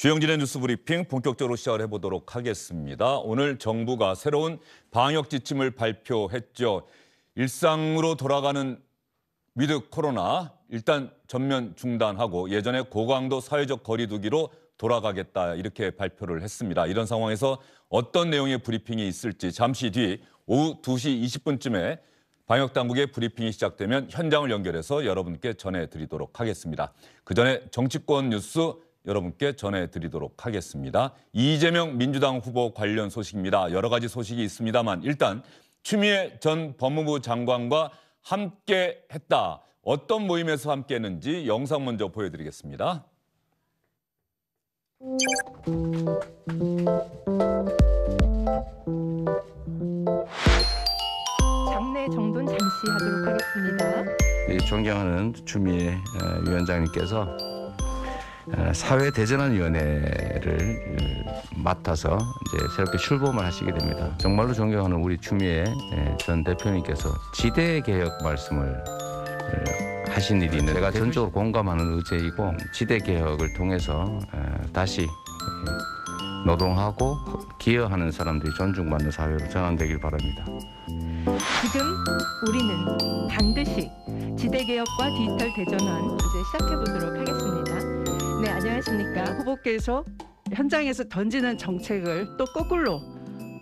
주영진의 뉴스 브리핑 본격적으로 시작을 해보도록 하겠습니다. 오늘 정부가 새로운 방역 지침을 발표했죠. 일상으로 돌아가는 위드 코로나 일단 전면 중단하고 예전에 고강도 사회적 거리두기로 돌아가겠다 이렇게 발표를 했습니다. 이런 상황에서 어떤 내용의 브리핑이 있을지 잠시 뒤 오후 2시 20분쯤에 방역 당국의 브리핑이 시작되면 현장을 연결해서 여러분께 전해드리도록 하겠습니다. 그 전에 정치권 뉴스 여러분께 전해드리도록 하겠습니다. 이재명 민주당 후보 관련 소식입니다. 여러 가지 소식이 있습니다만 일단 추미애 전 법무부 장관과 함께 했다. 어떤 모임에서 함께 했는지 영상 먼저 보여드리겠습니다. 장례 정돈 잠시 하도록 하겠습니다. 존경하는 주미애 위원장님께서 어, 사회 대전환 위원회를 어, 맡아서 이제 새롭게 출범을 하시게 됩니다. 정말로 존경하는 우리 추미애 예, 전 대표님께서 지대 개혁 말씀을 어, 하신 일이 있는 데 제가 전적으로 공감하는 의제이고 지대 개혁을 통해서 다시 음, 노동하고 기여하는 사람들이 존중받는 사회로 전환되길 바랍니다. 지금 우리는 반드시 지대개혁과 디지털 대전환 이제 시작해보도록 하겠습니다. 안녕하십니까. 네, 후보께서 현장에서 던지는 정책을 또 거꾸로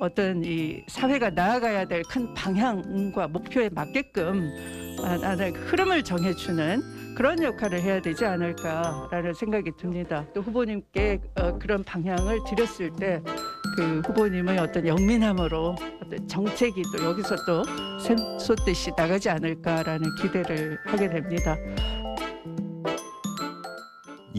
어떤 이 사회가 나아가야 될 큰 방향과 목표에 맞게끔 아, 나는 흐름을 정해주는 그런 역할을 해야 되지 않을까라는 생각이 듭니다. 또 후보님께 어, 그런 방향을 드렸을 때 그 후보님의 어떤 영민함으로 어떤 정책이 또 여기서 또 샘솟듯이 나가지 않을까라는 기대를 하게 됩니다.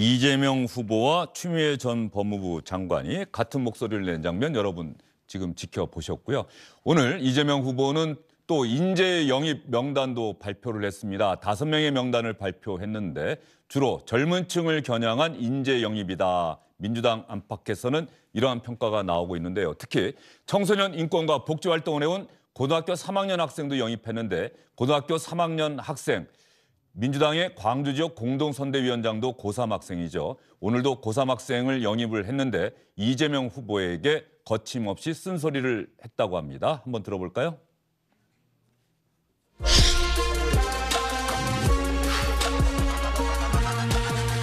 이재명 후보와 추미애 전 법무부 장관이 같은 목소리를 낸 장면 여러분 지금 지켜보셨고요. 오늘 이재명 후보는 또 인재 영입 명단도 발표를 했습니다. 다섯 명의 명단을 발표했는데 주로 젊은 층을 겨냥한 인재 영입이다. 민주당 안팎에서는 이러한 평가가 나오고 있는데요. 특히 청소년 인권과 복지 활동을 해온 고등학교 3학년 학생도 영입했는데 고등학교 3학년 학생 민주당의 광주 지역 공동선대위원장도 고3 학생이죠. 오늘도 고3 학생을 영입을 했는데 이재명 후보에게 거침없이 쓴소리를 했다고 합니다. 한번 들어볼까요?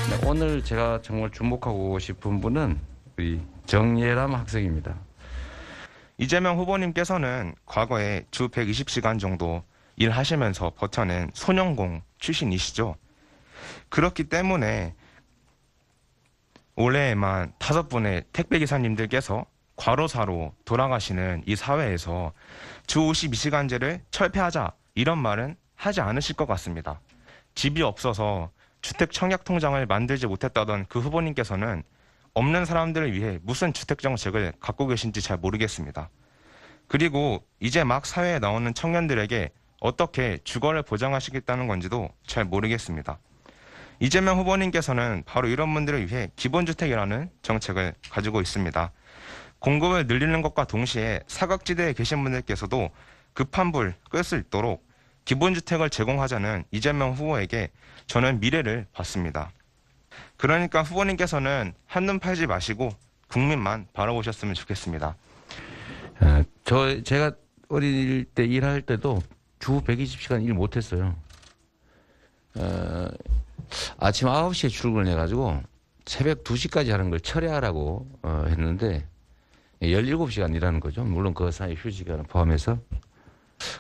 네, 오늘 제가 정말 주목하고 싶은 분은 우리 정예람 학생입니다. 이재명 후보님께서는 과거에 주 120시간 정도 일하시면서 버텨낸 소년공 출신이시죠. 그렇기 때문에 올해에만 다섯 분의 택배기사님들께서 과로사로 돌아가시는 이 사회에서 주 52시간제를 철폐하자 이런 말은 하지 않으실 것 같습니다. 집이 없어서 주택 청약 통장을 만들지 못했다던 그 후보님께서는 없는 사람들을 위해 무슨 주택 정책을 갖고 계신지 잘 모르겠습니다. 그리고 이제 막 사회에 나오는 청년들에게 어떻게 주거를 보장하시겠다는 건지도 잘 모르겠습니다. 이재명 후보님께서는 바로 이런 분들을 위해 기본주택이라는 정책을 가지고 있습니다. 공급을 늘리는 것과 동시에 사각지대에 계신 분들께서도 급한 불 끌 수 있도록 기본주택을 제공하자는 이재명 후보에게 저는 미래를 봤습니다. 그러니까 후보님께서는 한눈 팔지 마시고 국민만 바라보셨으면 좋겠습니다. 아, 저 제가 어릴 때 일할 때도 주 120시간 일 못했어요. 어, 아침 9시에 출근을 해가지고 새벽 2시까지 하는 걸 철회하라고 어, 했는데 17시간 일하는 거죠. 물론 그 사이 휴식을 포함해서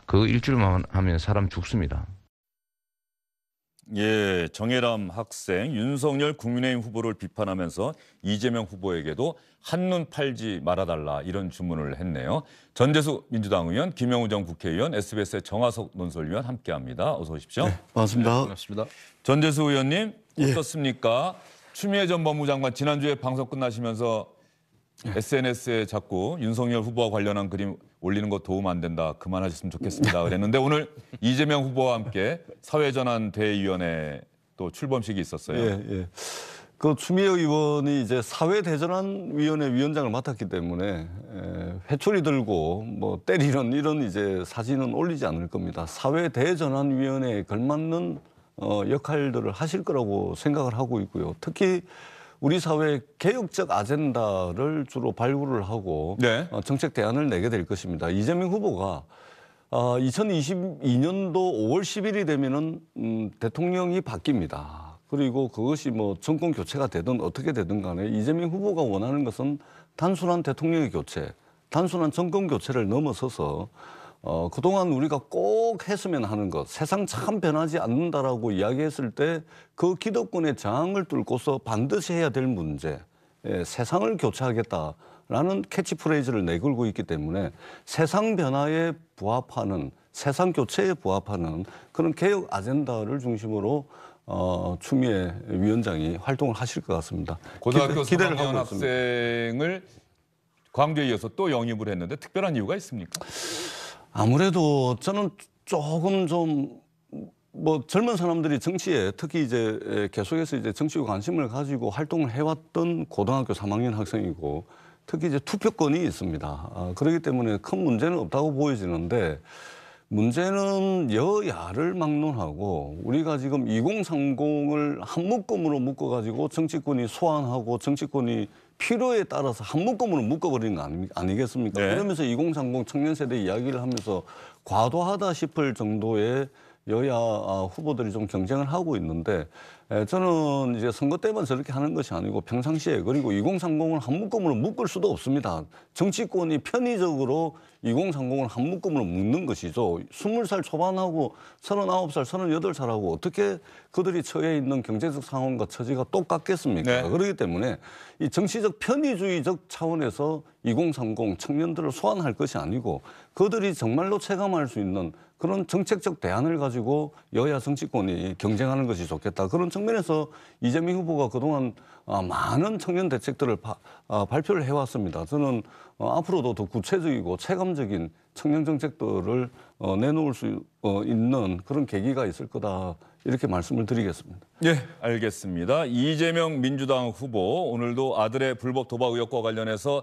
그 일주일만 하면 사람 죽습니다. 예, 정혜람 학생 윤석열 국민의힘 후보를 비판하면서 이재명 후보에게도 한눈 팔지 말아달라 이런 주문을 했네요. 전재수 민주당 의원, 김영우 전 국회의원, SBS의 정화석 논설위원 함께합니다. 어서 오십시오. 네, 반갑습니다. 네, 반갑습니다. 전재수 의원님 예. 어떻습니까? 예. 추미애 전 법무장관 지난주에 방송 끝나시면서 예. SNS에 자꾸 윤석열 후보와 관련한 그림 올리는 거 도움 안 된다. 그만하셨으면 좋겠습니다. 그랬는데 오늘 이재명 후보와 함께 사회전환 대위원회 또 출범식이 있었어요. 예, 예. 그 추미애 의원이 이제 사회대전환위원회 위원장을 맡았기 때문에 에, 회초리 들고 뭐 때리는 이런 이제 사진은 올리지 않을 겁니다. 사회대전환위원회에 걸맞는 어, 역할들을 하실 거라고 생각을 하고 있고요. 특히 우리 사회의 개혁적 아젠다를 주로 발굴을 하고 네. 어, 정책 대안을 내게 될 것입니다. 이재명 후보가 어, 2022년도 5월 10일이 되면은 음, 대통령이 바뀝니다. 그리고 그것이 뭐 정권 교체가 되든 어떻게 되든 간에 이재명 후보가 원하는 것은 단순한 대통령의 교체, 단순한 정권 교체를 넘어서서 어, 그동안 우리가 꼭 했으면 하는 것, 세상 참 변하지 않는다라고 이야기했을 때 그 기득권의 장을 뚫고서 반드시 해야 될 문제, 예, 세상을 교체하겠다라는 캐치프레이즈를 내걸고 있기 때문에 세상 변화에 부합하는, 세상 교체에 부합하는 그런 개혁 아젠다를 중심으로 어, 추미애 위원장이 활동을 하실 것 같습니다. 고등학교 기, 기대를 하고 학생을 광주에 이어서 또 영입을 했는데 특별한 이유가 있습니까? 아무래도 저는 조금 좀 뭐 젊은 사람들이 정치에 특히 이제 계속해서 이제 정치에 관심을 가지고 활동을 해왔던 고등학교 3학년 학생이고 특히 이제 투표권이 있습니다. 아, 그렇기 때문에 큰 문제는 없다고 보여지는데 문제는 여야를 막론하고 우리가 지금 2030을 한 묶음으로 묶어가지고 정치권이 소환하고 정치권이 필요에 따라서 한 묶음으로 묶어버리는 거 아니, 겠습니까 네. 그러면서 2030 청년 세대 이야기를 하면서 과도하다 싶을 정도의 여야 아, 후보들이 좀 경쟁을 하고 있는데 예, 저는 이제 선거 때만 저렇게 하는 것이 아니고 평상시에 그리고 2030을 한 묶음으로 묶을 수도 없습니다. 정치권이 편의적으로 2030을 한 묶음으로 묶는 것이죠. 20살 초반하고 39살, 38살하고 어떻게 그들이 처해 있는 경제적 상황과 처지가 똑같겠습니까? 네. 그렇기 때문에 이 정치적 편의주의적 차원에서 2030 청년들을 소환할 것이 아니고 그들이 정말로 체감할 수 있는 그런 정책적 대안을 가지고 여야 정치권이 경쟁하는 것이 좋겠다. 그런 측면에서 이재명 후보가 그동안 어, 많은 청년 대책들을 바, 어, 발표를 해왔습니다. 저는 어, 앞으로도 더 구체적이고 체감적인 청년 정책들을 내놓을 수 있는 그런 계기가 있을 거다 이렇게 말씀을 드리겠습니다. 예, 네, 알겠습니다. 이재명 민주당 후보 오늘도 아들의 불법 도박 의혹과 관련해서